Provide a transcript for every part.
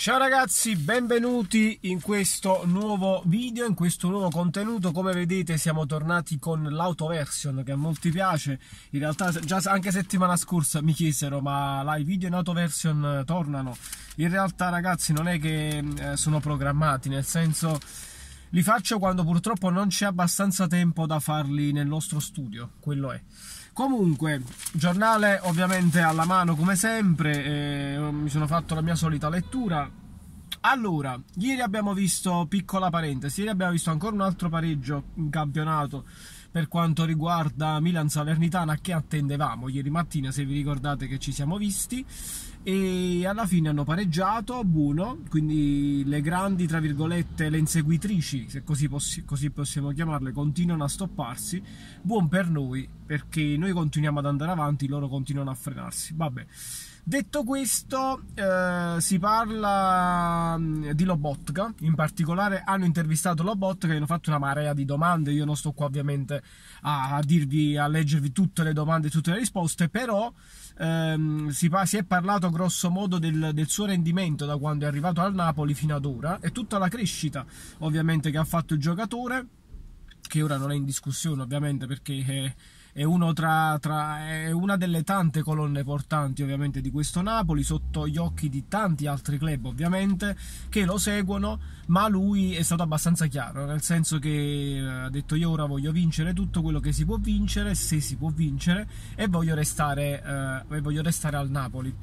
Ciao ragazzi, benvenuti in questo nuovo video, in questo nuovo contenuto. Come vedete siamo tornati con l'autoversion che a molti piace. In realtà già anche settimana scorsa mi chiesero ma i video in autoversion eh, tornano. In realtà ragazzi non è che eh, sono programmati, nel senso li faccio quando purtroppo non c'è abbastanza tempo da farli nel nostro studio, quello è. Comunque, giornale ovviamente alla mano come sempre, eh, mi sono fatto la mia solita lettura. Allora, ieri abbiamo visto, piccola parentesi, ieri abbiamo visto ancora un altro pareggio in campionato per quanto riguarda Milan-Salernitana che attendevamo ieri mattina, se vi ricordate che ci siamo visti e alla fine hanno pareggiato a Buno, quindi le grandi, tra virgolette, le inseguitrici, se così, possi- così possiamo chiamarle, continuano a stopparsi, buon per noi perché noi continuiamo ad andare avanti, loro continuano a frenarsi. Vabbè. Detto questo, eh, si parla mm, di Lobotka, in particolare hanno intervistato Lobotka e hanno fatto una marea di domande, io non sto qua ovviamente a, dirvi, a leggervi tutte le domande e tutte le risposte, però ehm, si, si, è parlato grosso modo del, del, suo rendimento da quando è arrivato al Napoli fino ad ora e tutta la crescita ovviamente che ha fatto il giocatore, che ora non è in discussione ovviamente perché... Eh, è, tra, tra, è, una delle tante colonne portanti ovviamente di questo Napoli, sotto gli occhi di tanti altri club ovviamente che lo seguono, ma lui è stato abbastanza chiaro, nel senso che eh, ha detto io ora voglio vincere tutto quello che si può vincere, se si può vincere, e voglio restare, eh, e voglio restare al Napoli.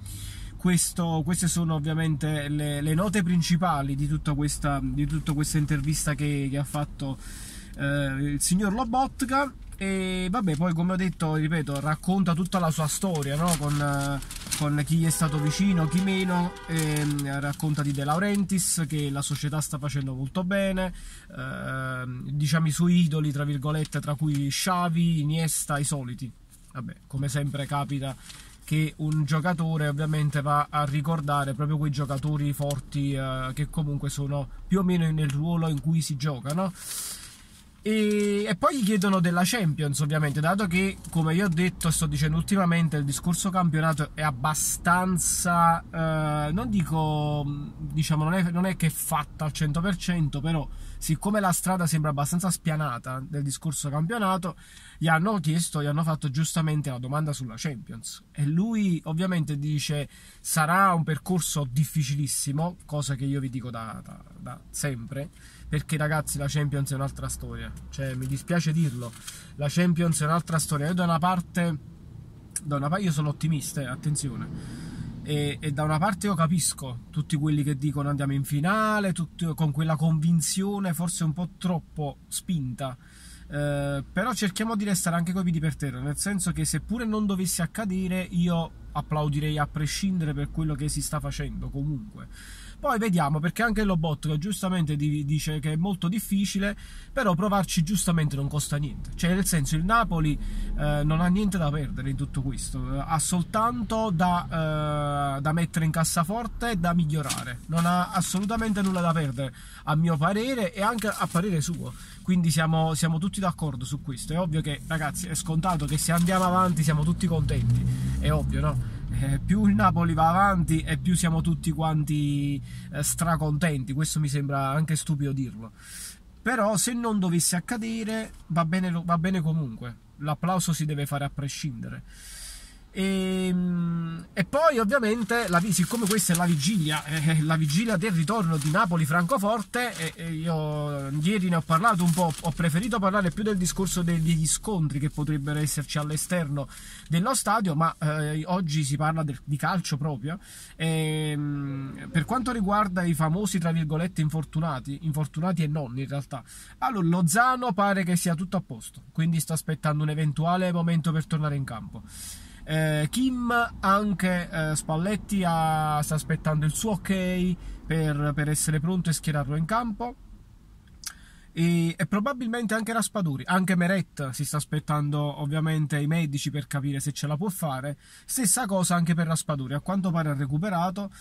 Questo, queste sono ovviamente le, le note principali di tutta questa, di tutta questa intervista che, che ha fatto eh, il signor Lobotka e vabbè, poi come ho detto, ripeto, racconta tutta la sua storia, no? Con, eh, con chi è stato vicino, chi meno, ehm, racconta di De Laurentiis che la società sta facendo molto bene, ehm, diciamo i suoi idoli, tra virgolette, tra cui Sciavi, Iniesta, i soliti. Vabbè, come sempre capita che un giocatore ovviamente va a ricordare proprio quei giocatori forti eh, che comunque sono più o meno nel ruolo in cui si gioca, no? E, e, poi gli chiedono della Champions, ovviamente, dato che, come io ho detto sto dicendo ultimamente, il discorso campionato è abbastanza. Eh, non dico. diciamo, non è, non è, che è fatta al 100%, però, siccome la strada sembra abbastanza spianata del discorso campionato, gli hanno chiesto, gli hanno fatto giustamente la domanda sulla Champions. E lui, ovviamente, dice: sarà un percorso difficilissimo, cosa che io vi dico da, da, da sempre, perché, ragazzi, la Champions è un'altra storia cioè, mi dispiace dirlo. La Champions è un'altra storia. Io da una parte, da una parte io sono ottimista, eh, attenzione. E, e, da una parte io capisco tutti quelli che dicono andiamo in finale, tutti, con quella convinzione forse un po' troppo spinta. Eh, però cerchiamo di restare anche coi piedi per terra, nel senso che seppure non dovesse accadere, io applaudirei a prescindere per quello che si sta facendo comunque. Poi vediamo, perché anche Lobot che giustamente dice che è molto difficile, però provarci giustamente non costa niente. Cioè, nel senso, il Napoli eh, non ha niente da perdere in tutto questo, ha soltanto da, eh, da mettere in cassaforte e da migliorare. Non ha assolutamente nulla da perdere, a mio parere e anche a parere suo. Quindi siamo, siamo tutti d'accordo su questo. È ovvio che, ragazzi, è scontato che se andiamo avanti siamo tutti contenti. È ovvio, no? eh, più il Napoli va avanti e più siamo tutti quanti eh, stracontenti, questo mi sembra anche stupido dirlo. Però se non dovesse accadere va bene, va bene comunque, l'applauso si deve fare a prescindere. E, ehm, e, poi ovviamente, la, siccome questa è la vigilia, eh, eh la vigilia del ritorno di Napoli-Francoforte, eh, eh, io mm, ieri ne ho parlato un po', ho preferito parlare più del discorso degli scontri che potrebbero esserci all'esterno dello stadio, ma eh, oggi si parla del, di calcio proprio. E, ehm, per quanto riguarda i famosi, tra virgolette, infortunati, infortunati e non in realtà, allora Lozano pare che sia tutto a posto, quindi sta aspettando un eventuale momento per tornare in campo. Eh, Kim anche eh, Spalletti ha, sta aspettando il suo ok per, per, essere pronto e schierarlo in campo e, e, probabilmente anche Raspaduri, anche Meret si sta aspettando ovviamente i medici per capire se ce la può fare, stessa cosa anche per Raspaduri, a quanto pare ha recuperato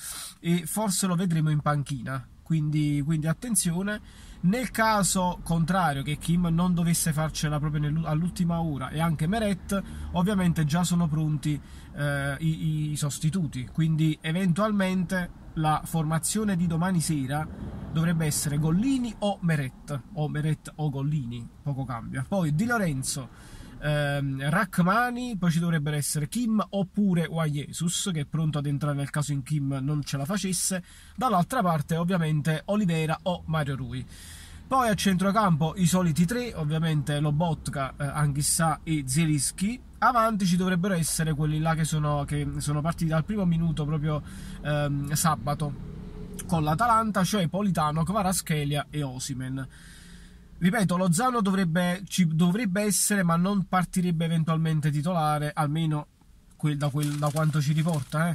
e forse lo vedremo in panchina quindi, quindi attenzione. Nel caso contrario che Kim non dovesse farcela proprio all'ultima ora e anche Meret, ovviamente già sono pronti eh, i, i sostituti, quindi eventualmente la formazione di domani sera dovrebbe essere Gollini o Meret, o Meret o Gollini, poco cambia. Poi Di Lorenzo, ehm, Rachmani, poi ci dovrebbero essere Kim oppure Jesus che è pronto ad entrare nel caso in Kim non ce la facesse, dall'altra parte ovviamente Olivera o Mario Rui. Poi a centrocampo i soliti tre, ovviamente Lobotka, eh, Anghissà e Zelischi. Avanti ci dovrebbero essere quelli là che sono, che sono partiti dal primo minuto proprio ehm, sabato con l'Atalanta, cioè Politano, Kvaraschelia e Osimen. Ripeto, Lozano dovrebbe, ci dovrebbe essere, ma non partirebbe eventualmente titolare, almeno quel, da, quel, da, quanto ci riporta.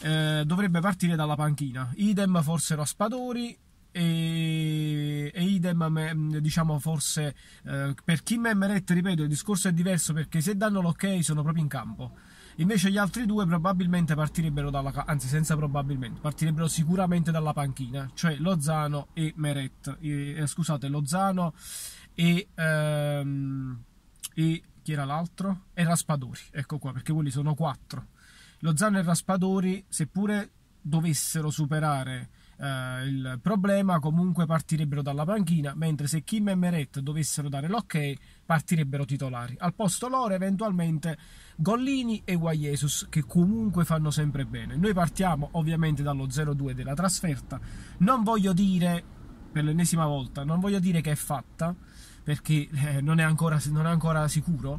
Eh. Eh, dovrebbe partire dalla panchina. Idem forse Raspadori e, e idem mm, diciamo forse eh, per Kim e Meret ripeto il discorso è diverso perché se danno l'ok sono proprio in campo Invece gli altri due probabilmente partirebbero dalla anzi senza probabilmente, partirebbero sicuramente dalla panchina, cioè Lozano e Meret, eh, scusate, Lozano e, ehm, e chi era l'altro? E Raspadori, ecco qua, perché quelli sono quattro. Lozano e Raspadori, seppure dovessero superare eh, il problema, comunque partirebbero dalla panchina, mentre se Kim e Meret dovessero dare l'ok partirebbero titolari. Al posto loro eventualmente Gollini e Guayesus, che comunque fanno sempre bene. Noi partiamo ovviamente dallo 0-2 della trasferta, non voglio dire per l'ennesima volta, non voglio dire che è fatta perché eh, non, è ancora, non è ancora sicuro,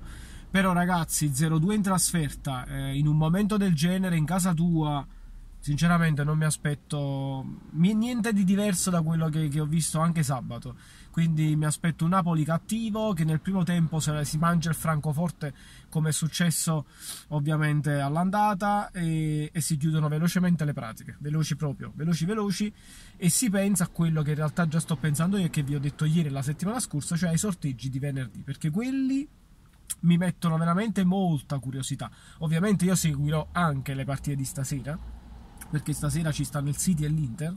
però ragazzi 0-2 in trasferta eh, in un momento del genere in casa tua sinceramente non mi aspetto niente di diverso da quello che, che, ho visto anche sabato. Quindi mi aspetto un Napoli cattivo che nel primo tempo se si mangia il francoforte come è successo ovviamente all'andata e, e si chiudono velocemente le pratiche, veloci proprio, veloci veloci e si pensa a quello che in realtà già sto pensando io e che vi ho detto ieri la settimana scorsa, cioè ai sorteggi di venerdì, perché quelli mi mettono veramente molta curiosità. Ovviamente io seguirò anche le partite di stasera perché stasera ci stanno il City e l'Inter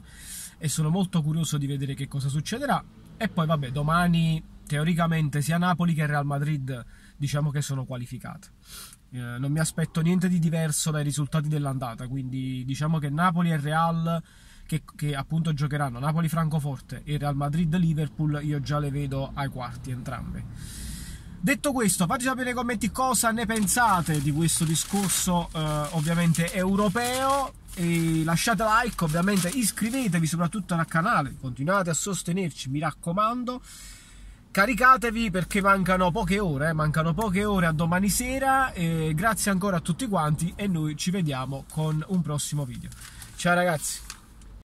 e sono molto curioso di vedere che cosa succederà. E poi vabbè, domani teoricamente sia Napoli che Real Madrid diciamo che sono qualificate. Eh, non mi aspetto niente di diverso dai risultati dell'andata, quindi diciamo che Napoli e Real che, che appunto giocheranno Napoli-Francoforte e Real Madrid-Liverpool io già le vedo ai quarti entrambe. Detto questo, fateci sapere nei commenti cosa ne pensate di questo discorso eh, ovviamente europeo. E lasciate like, ovviamente iscrivetevi soprattutto al canale, continuate a sostenerci, mi raccomando. Caricatevi perché mancano poche ore, eh? mancano poche ore a domani sera. grazie ancora a tutti quanti e noi ci vediamo con un prossimo video. Ciao ragazzi!